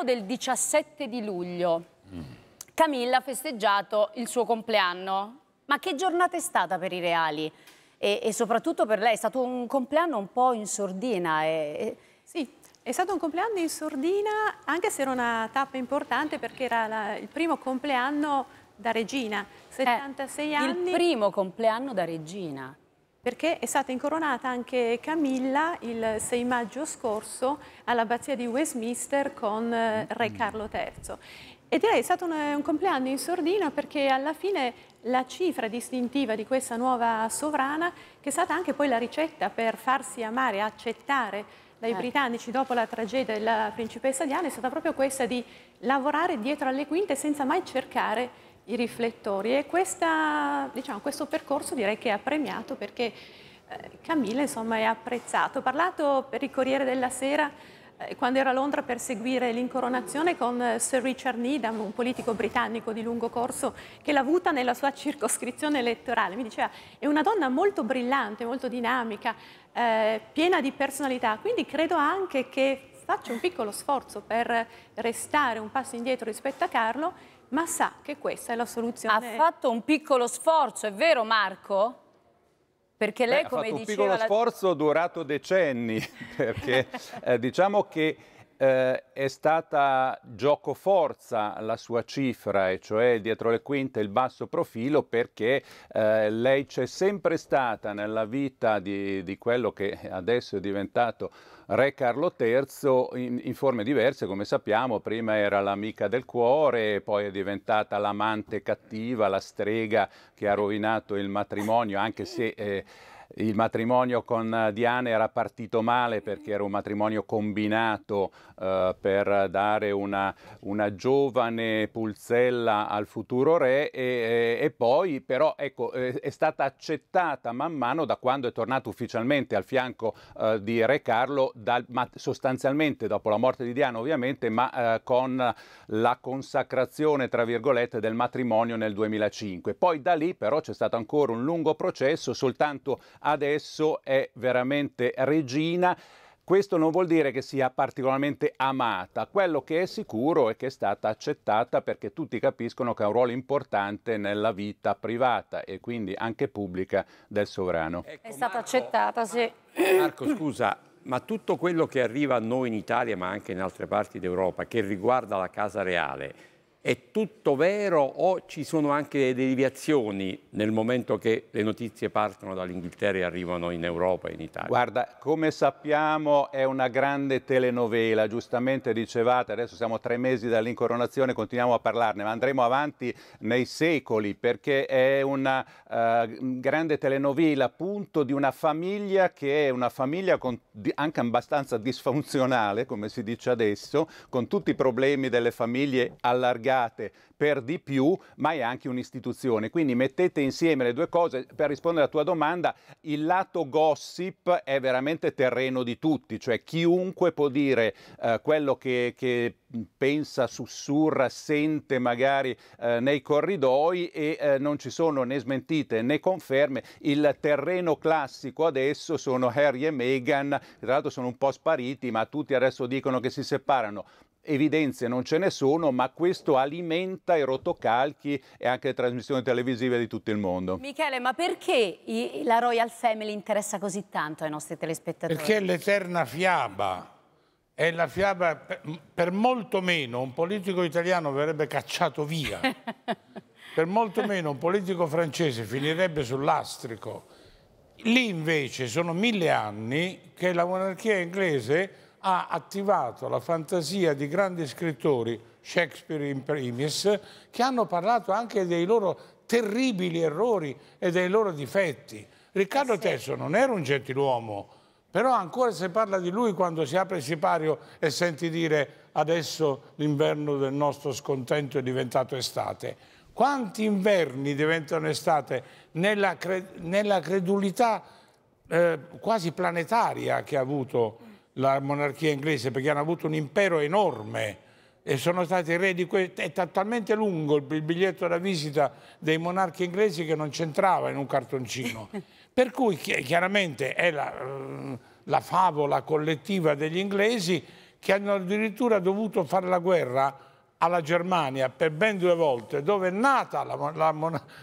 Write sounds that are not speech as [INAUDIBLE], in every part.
parliamo del 17 di luglio. Camilla ha festeggiato il suo compleanno. Ma che giornata è stata per i reali? E, e soprattutto per lei è stato un compleanno un po' in sordina. E... Sì, è stato un compleanno in sordina, anche se era una tappa importante perché era la, il primo compleanno da regina, 76 eh, anni. Il primo compleanno da regina perché è stata incoronata anche Camilla il 6 maggio scorso all'abbazia di Westminster con eh, Re mm. Carlo III. E direi è stato un, eh, un, compleanno in sordina perché alla fine la cifra distintiva di questa nuova sovrana, che è stata anche poi la ricetta per farsi amare, accettare dai eh. britannici dopo la tragedia della principessa Diana, è stata proprio questa di lavorare dietro alle quinte senza mai cercare i riflettori e questa, diciamo, questo percorso direi che ha premiato perché eh, Camille insomma, è apprezzato. Ho parlato per il Corriere della Sera eh, quando era a Londra per seguire l'incoronazione con eh, Sir Richard Needham, un politico britannico di lungo corso che l'ha avuta nella sua circoscrizione elettorale. Mi diceva, è una donna molto brillante, molto dinamica, eh, piena di personalità, quindi credo anche che faccia un piccolo sforzo per restare un passo indietro rispetto a Carlo ma sa che questa è la soluzione. Ha fatto un piccolo sforzo, è vero Marco? Perché lei, Beh, come diceva... Ha fatto diceva un piccolo sforzo durato decenni, [LAUGHS] perché eh, diciamo che eh, è stata gioco forza la sua cifra, e cioè dietro le quinte il basso profilo, perché eh, lei c'è sempre stata nella vita di, di, quello che adesso è diventato Re Carlo III in, in forme diverse, come sappiamo, prima era l'amica del cuore, poi è diventata l'amante cattiva, la strega che ha rovinato il matrimonio, anche se... Eh, il matrimonio con eh, Diana era partito male perché era un matrimonio combinato eh, per dare una, una, giovane pulzella al futuro re e, e, e poi però ecco, è stata accettata man mano da quando è tornato ufficialmente al fianco eh, di Re Carlo, dal, sostanzialmente dopo la morte di Diana ovviamente, ma eh, con la consacrazione tra virgolette del matrimonio nel 2005. Poi da lì però c'è stato ancora un lungo processo, soltanto adesso è veramente regina. Questo non vuol dire che sia particolarmente amata, quello che è sicuro è che è stata accettata perché tutti capiscono che ha un ruolo importante nella vita privata e quindi anche pubblica del sovrano. Ecco, è stata Marco, accettata, sì. Marco, scusa, ma tutto quello che arriva a noi in Italia, ma anche in altre parti d'Europa, che riguarda la Casa Reale, è tutto vero o ci sono anche delle deviazioni nel momento che le notizie partono dall'Inghilterra e arrivano in Europa e in Italia? Guarda, come sappiamo è una grande telenovela, giustamente dicevate, adesso siamo tre mesi dall'incoronazione, continuiamo a parlarne, ma andremo avanti nei secoli perché è una uh, grande telenovela appunto di una famiglia che è una famiglia con, anche abbastanza disfunzionale, come si dice adesso, con tutti i problemi delle famiglie allargate pagate per di più, ma è anche un'istituzione. Quindi mettete insieme le due cose. Per rispondere alla tua domanda, il lato gossip è veramente terreno di tutti, cioè chiunque può dire eh, quello che, che pensa, sussurra, sente magari eh, nei corridoi e eh, non ci sono né smentite né conferme. Il terreno classico adesso sono Harry e Meghan, tra l'altro sono un po' spariti, ma tutti adesso dicono che si separano evidenze non ce ne sono, ma questo alimenta i rotocalchi e anche le trasmissioni televisive di tutto il mondo. Michele, ma perché la Royal Family interessa così tanto ai nostri telespettatori? Perché è l'eterna fiaba. È la fiaba per, per molto meno un politico italiano verrebbe cacciato via. [LAUGHS] per molto meno un politico francese finirebbe sull'astrico. Lì invece sono mille anni che la monarchia inglese ha attivato la fantasia di grandi scrittori, Shakespeare in primis, che hanno parlato anche dei loro terribili errori e dei loro difetti. Riccardo Tesso non era un gentiluomo, però ancora se parla di lui quando si apre il sipario e senti dire adesso l'inverno del nostro scontento è diventato estate. Quanti inverni diventano estate nella, cre nella credulità eh, quasi planetaria che ha avuto la monarchia inglese perché hanno avuto un impero enorme e sono stati re di questo. È talmente lungo il biglietto da visita dei monarchi inglesi che non c'entrava in un cartoncino. [LAUGHS] per cui chiaramente è la, la favola collettiva degli inglesi che hanno addirittura dovuto fare la guerra alla Germania per ben due volte, dove è nata la,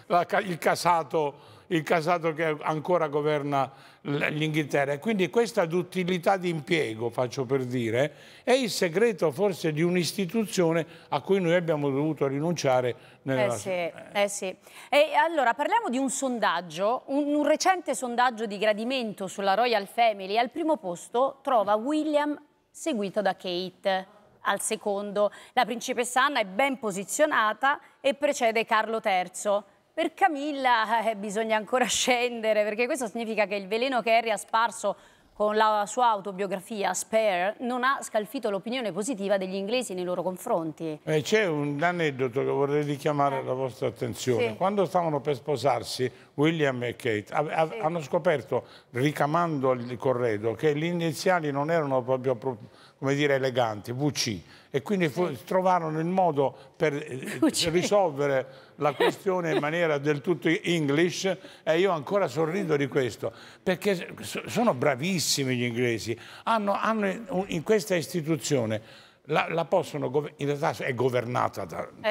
la, il casato il casato che ancora governa l'Inghilterra. E quindi questa duttilità di impiego, faccio per dire, è il segreto forse di un'istituzione a cui noi abbiamo dovuto rinunciare. Nella... Eh sì, eh sì. E allora parliamo di un sondaggio, un, un recente sondaggio di gradimento sulla Royal Family. Al primo posto trova William seguito da Kate al secondo. La principessa Anna è ben posizionata e precede Carlo III. Per Camilla eh, bisogna ancora [LAUGHS] scendere, perché questo significa che il veleno che Harry ha sparso con la sua autobiografia Spare non ha scalfito l'opinione positiva degli inglesi nei loro confronti. Eh, C'è un aneddoto che vorrei richiamare la vostra attenzione. Sì. Quando stavano per sposarsi William e Kate sì. hanno scoperto, ricamando il corredo, che gli iniziali non erano proprio, proprio come dire, eleganti, VC e quindi sì. trovarono il modo per eh, [LAUGHS] risolvere la questione in maniera del tutto English e io ancora sorrido di questo perché sono bravissimi gli inglesi, hanno, hanno in questa istituzione la, la, possono, in realtà è governata dall'opinione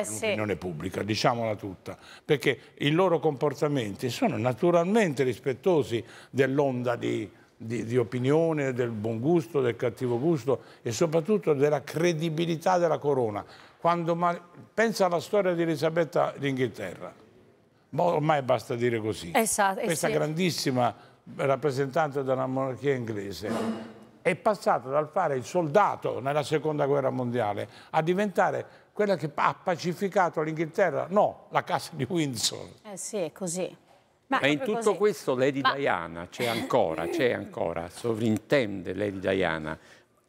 eh sì. pubblica, diciamola tutta, perché i loro comportamenti sono naturalmente rispettosi dell'onda di di, di opinione, del buon gusto, del cattivo gusto e soprattutto della credibilità della corona. Quando pensa alla storia di Elisabetta d'Inghilterra, ormai basta dire così. Esatto, eh Questa sì. grandissima rappresentante della monarchia inglese è passata dal fare il soldato nella seconda guerra mondiale a diventare quella che ha pacificato l'Inghilterra, no, la casa di Windsor. Eh sì, è così. Ma, Ma in tutto così. questo Lady Ma... Diana c'è [LAUGHS] ancora, c'è ancora, sovrintende Lady Diana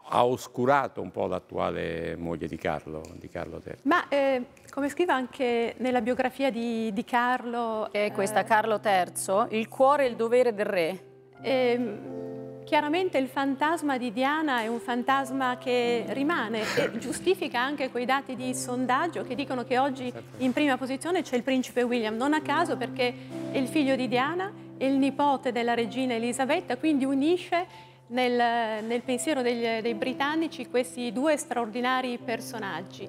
ha oscurato un po' l'attuale moglie di Carlo, di Carlo III. Ma eh, come scrive anche nella biografia di, di Carlo... Che è questa, eh... Carlo III, il cuore e il dovere del re. Eh, Chiaramente il fantasma di Diana è un fantasma che rimane e giustifica anche quei dati di sondaggio che dicono che oggi in prima posizione c'è il principe William, non a caso perché è il figlio di Diana, è il nipote della regina Elisabetta, quindi unisce nel, nel pensiero degli, dei britannici questi due straordinari personaggi.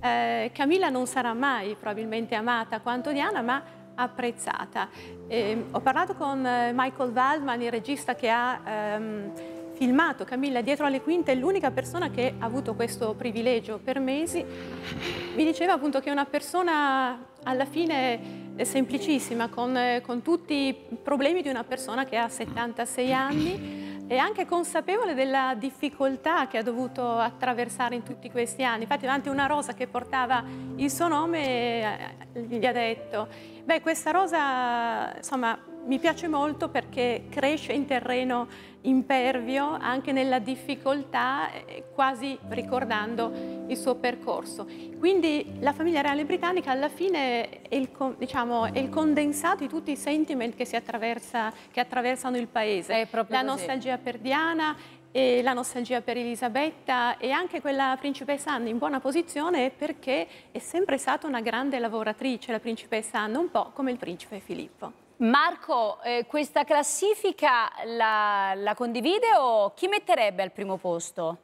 Eh, Camilla non sarà mai probabilmente amata quanto Diana, ma apprezzata. Eh, ho parlato con eh, Michael Waldman, il regista che ha ehm, filmato Camilla dietro alle quinte, è l'unica persona che ha avuto questo privilegio per mesi. Mi diceva appunto che è una persona alla fine eh, semplicissima, con, eh, con tutti i problemi di una persona che ha 76 anni, e anche consapevole della difficoltà che ha dovuto attraversare in tutti questi anni. Infatti davanti una rosa che portava il suo nome gli ha detto Beh, questa rosa, insomma, mi piace molto perché cresce in terreno impervio, anche nella difficoltà, eh, quasi ricordando il suo percorso. Quindi la famiglia reale britannica alla fine è il, diciamo, è il condensato di tutti i sentiment che, attraversa, che attraversano il paese. la nostalgia perdiana, e la nostalgia per Elisabetta e anche quella principessa Anna in buona posizione perché è sempre stata una grande lavoratrice la principessa Anna, un po' come il principe Filippo. Marco, eh, questa classifica la, la, condivide o chi metterebbe al primo posto?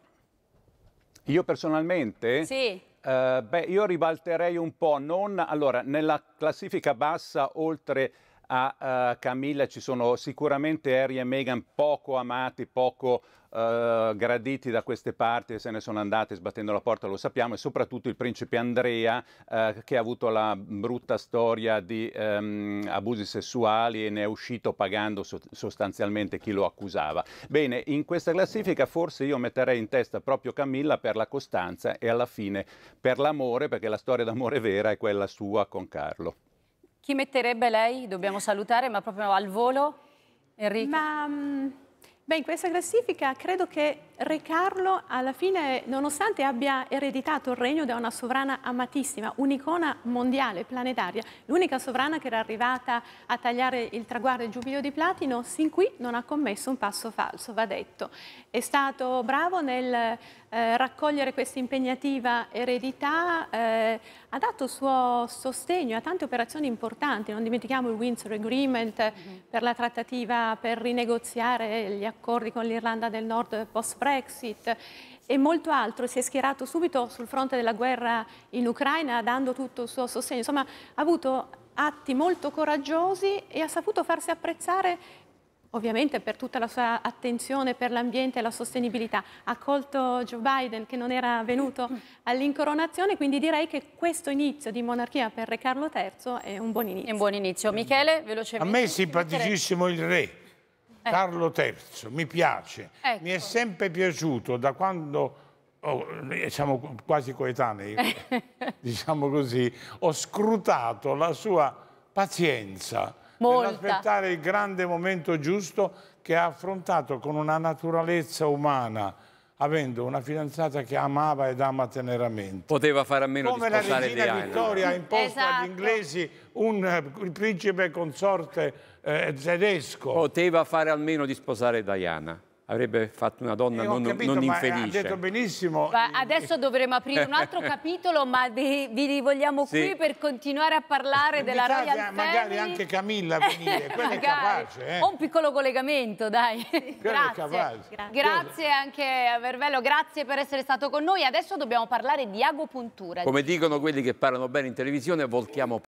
Io personalmente? Sì. Eh, beh, io ribalterei un po', non allora, nella classifica bassa oltre a uh, Camilla ci sono sicuramente Harry e Meghan poco amati, poco uh, graditi da queste parti, se ne sono andate sbattendo la porta, lo sappiamo, e soprattutto il principe Andrea uh, che ha avuto la brutta storia di um, abusi sessuali e ne è uscito pagando so sostanzialmente chi lo accusava. Bene, in questa classifica forse io metterei in testa proprio Camilla per la costanza e alla fine per l'amore, perché la storia d'amore vera è quella sua con Carlo. Chi metterebbe lei? Dobbiamo salutare, ma proprio al volo, Enrico. Ma... Mm, Beh, in questa classifica credo che Re Carlo alla fine, nonostante abbia ereditato il regno da una sovrana amatissima, un'icona mondiale, planetaria, l'unica sovrana che era arrivata a tagliare il traguardo del Giubileo di Platino, sin qui non ha commesso un passo falso, va detto. È stato bravo nel eh, raccogliere questa impegnativa eredità, eh, ha dato il suo sostegno a tante operazioni importanti, non dimentichiamo il Windsor Agreement mm -hmm. per la trattativa, per rinegoziare gli accordi accordi con l'Irlanda del Nord post-Brexit e molto altro. Si è schierato subito sul fronte della guerra in Ucraina dando tutto il suo sostegno. Insomma, ha avuto atti molto coraggiosi e ha saputo farsi apprezzare ovviamente per tutta la sua attenzione per l'ambiente e la sostenibilità. Ha accolto Joe Biden che non era venuto [LAUGHS] all'incoronazione, quindi direi che questo inizio di monarchia per Re Carlo III è un buon inizio. È un buon inizio. Michele, velocemente. A me è simpaticissimo il re. Ecco. Carlo III, mi piace, ecco. mi è ecco. sempre piaciuto da quando... Oh, siamo quasi coetanei, [LAUGHS] diciamo così, ho scrutato la sua pazienza per aspettare il grande momento giusto che ha affrontato con una naturalezza umana, avendo una fidanzata che amava ed ama teneramente. Poteva fare a meno Come di sposare Diana. Come la Vittoria ha imposto esatto. agli inglesi un eh, principe consorte eh, tedesco. Poteva fare almeno di sposare Diana avrebbe fatto una donna eh, non, capito, non eh, infelice. Ha detto benissimo. Ma adesso dovremo aprire un altro [LAUGHS] capitolo, ma vi, vi rivogliamo sì. qui per continuare a parlare Invitate della Royal a, Family. Magari anche Camilla a venire, quella è capace. Eh. un piccolo collegamento, dai. grazie. grazie. Grazie anche a Vervello, grazie per essere stato con noi. Adesso dobbiamo parlare di agopuntura. Come dicono quelli che parlano bene in televisione, voltiamo